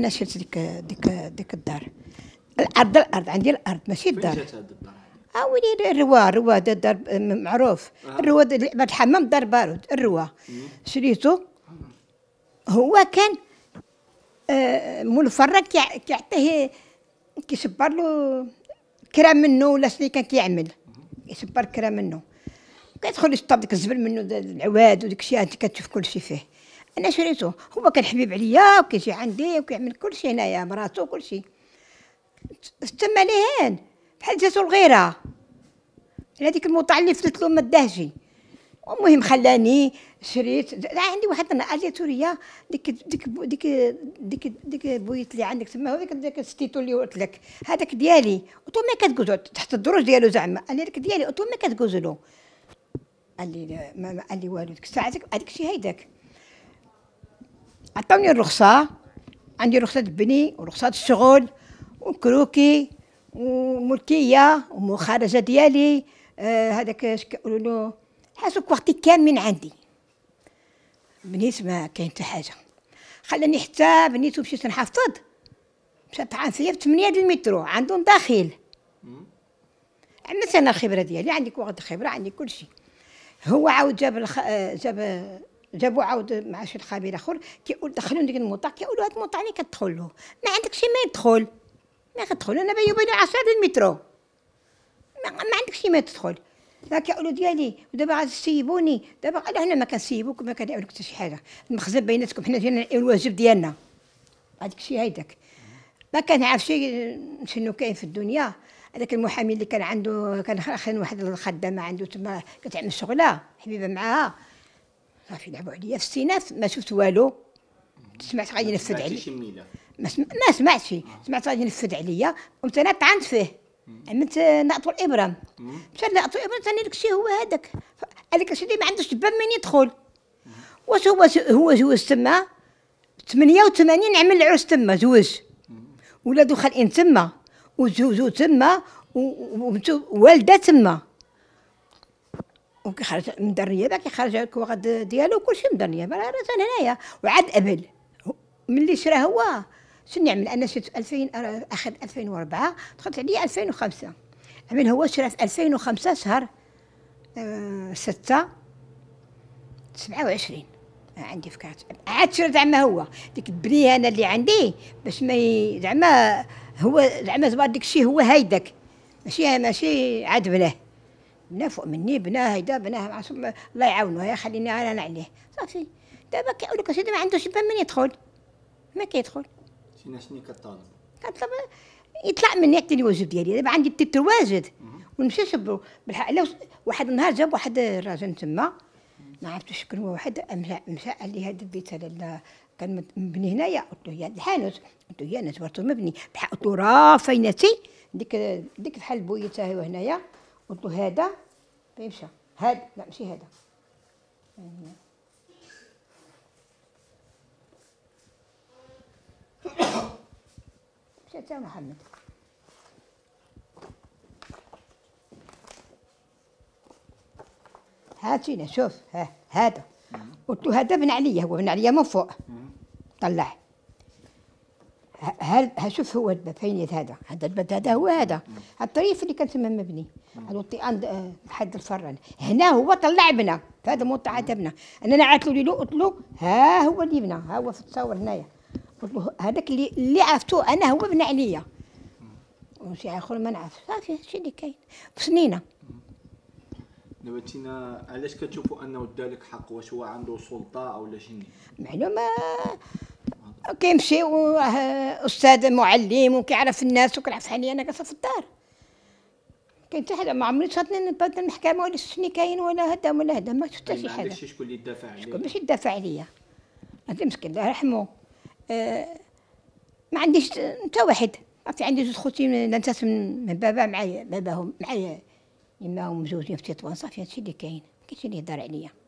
انا شريت ديك ديك ديك الدار الارض الارض عندي الارض ماشي الدار اه ويلي الروا الروا دار معروف آه. الروا بعد الحمام دار بارود الروا شريته هو كان آه، مول الفرة كيعطيه كيصبر له كرا منه ولا شنو كان كيعمل كيصبر كرا منه كيدخل يشطب ديك الزبل منه العواد وديك الشيء انت كتشوف كل شيء فيه انا شريته هو كان حبيب عليا وكيجي عندي وكيعمل كل شيء هنايا مراتو وكل شيء تما عليهن بحال جاتو الغيره هذيك الموطع اللي فتت له ما المهم خلاني شريت عندي واحد لي توريه ديك ديك ديك ديك ديك بويت اللي عندك تما هذاك ديك الستيتو اللي قلت لك هذاك ديالي وانتم ما كتقولوا تحت الدروج ديالو زعما انا هذاك ديالي وانتم ما كتقولوا قال لي ما قال لي والو ديك الساعه هذاك الشيء هيداك عطوني الرخصة عندي رخصة بني ورخصة الشغل وكروكي وملكية ومخارجة ديالي آه هذاك اش كيقولوا له حاسوك وقتي كامل عندي بنيت ما كاين حتى حاجة خلاني حتى بنيت ومشيت نحفظ مشات عنسية في 8 المترو عندهم داخل عندنا انا الخبره ديالي عندي وقت خبره عندي كل شيء هو عاود جاب الخ... آه، جاب جابوا عاود مع شي خبير اخر كيقول دخلوا ديك الموطا كيقولوا هاد الموطا اللي كتدخل له ما عندك شي ما يدخل ما كتدخل انا بايو بين 10 المترو ما, ما عندك شي ما تدخل كيقولوا ديالي ودابا غادي تسيبوني دابا قال حنا ما كنسيبوك ما كنعاونوك حتى شي حاجه المخزن بيناتكم حنا جينا الواجب ديالنا هذاك الشيء هيداك ما كنعرف شي شنو كاين في الدنيا هذاك المحامي اللي كان عنده كان واحد الخدامه عنده تما كتعمل شغله حبيبه معاها صافي لعبوا عليا في السينات ما شفت والو سمعت غادي ينفذ علي ما, سم... ما سمعتش سمعت غادي ينفذ عليا قمت انا طعنت فيه عملت نعطو الابرام مشى نعطو الابرام ثاني شي هو هذاك هذاك الشيء ما عندوش باب من يدخل واش هو هو جوز تما 88 عمل العرس تما جوز ولادو خالقين تما وزوجو تما ووالده والده تما وكيخرج من دار النيابه كيخرج الكواغد ديالو كلشي من الدريه راه انا هنايا وعاد ابل ملي شرا هو شنو نعمل انا شريت 2000 اخذ 2004 دخلت عليا 2005 عمل هو شرا في 2005 شهر 6 آه، 27 عندي كارت عاد شرا زعما هو ديك البنيه انا اللي عندي باش ما زعما هو زعما زبار ديك الشيء هو هايدك ماشي ماشي عاد بلاه نفق مني بناه هيدا بناه الله يعاونه يا خليني انا عليه صافي دابا كيقول سيدي ما عندوش باب من يدخل ما كيدخل شنو شنو كطالب كطالب يطلع مني حتى الواجب ديالي دابا عندي التتر واجد ونمشي نشبو بالحق واحد النهار جاب واحد الراجل تما ما عرفتش شكون هو واحد مشى مشى قال لي هذا البيت هذا كان مبني هنايا قلت له يا الحانوت قلت له يا انا زورته مبني بحق قلت له راه فينتي ديك ديك بحال البويته هنايا قلت له هذا فيمشى طيب، هذا لا ماشي هذا مشى تاع محمد هاتينا شوف ها هذا قلت له هذا بن علي هو بن علي من فوق طلع هل هشوف هو فين هذا هذا البد هذا هو هذا الطريف اللي كان تما مبني الوطئان أه، حد الفرن هنا هو طلع بنا هذا مو انا نعت له له قلت له ها هو اللي بنا ها هو في التصاور هنايا قلت له هذاك اللي اللي عرفته انا هو بنى عليا وشي اخر ما نعرف صافي هادشي اللي كاين بسنينه نبتينا علاش كتشوفوا انه دالك حق واش هو عنده سلطه او لا شنو معلومه كيمشي استاذ معلم وكيعرف الناس وكيعرف حالي انا كنصف في الدار كاين حتى ما عمري شاطني نبات المحكمه ولا شفتني كاين ولا هدا ولا هدا ما شفت حتى شي حاجه شكون اللي يدافع عليا شكون باش يدافع عليا هذا مسكين الله يرحمه آه ما عنديش حتى واحد عرفتي عندي زوج خوتي من بابا معايا باباهم معايا يماهم مزوجين في تطوان صافي هادشي اللي كاين ما كاينش اللي يهضر عليا